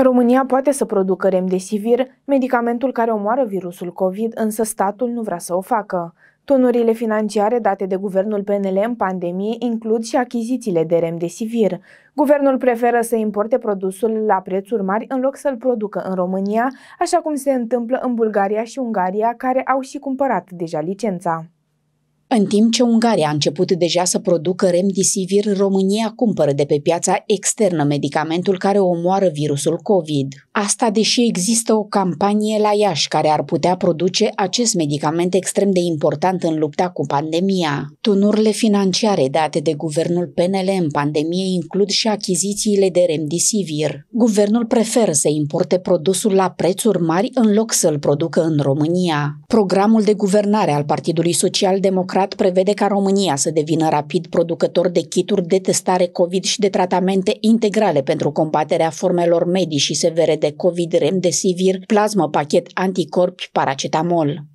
România poate să producă remdesivir, medicamentul care omoară virusul COVID, însă statul nu vrea să o facă. Tonurile financiare date de guvernul PNL în pandemie includ și achizițiile de remdesivir. Guvernul preferă să importe produsul la prețuri mari în loc să-l producă în România, așa cum se întâmplă în Bulgaria și Ungaria, care au și cumpărat deja licența. În timp ce Ungaria a început deja să producă remdesivir, România cumpără de pe piața externă medicamentul care omoară virusul COVID. Asta deși există o campanie la Iași care ar putea produce acest medicament extrem de important în lupta cu pandemia. Tunurile financiare date de guvernul PNL în pandemie includ și achizițiile de remdesivir. Guvernul preferă să importe produsul la prețuri mari în loc să-l producă în România. Programul de guvernare al Partidului Social Democrat tratat prevede ca România să devină rapid producător de kituri de testare COVID și de tratamente integrale pentru combaterea formelor medii și severe de COVID, remdesivir, plasmă, pachet anticorpi, paracetamol.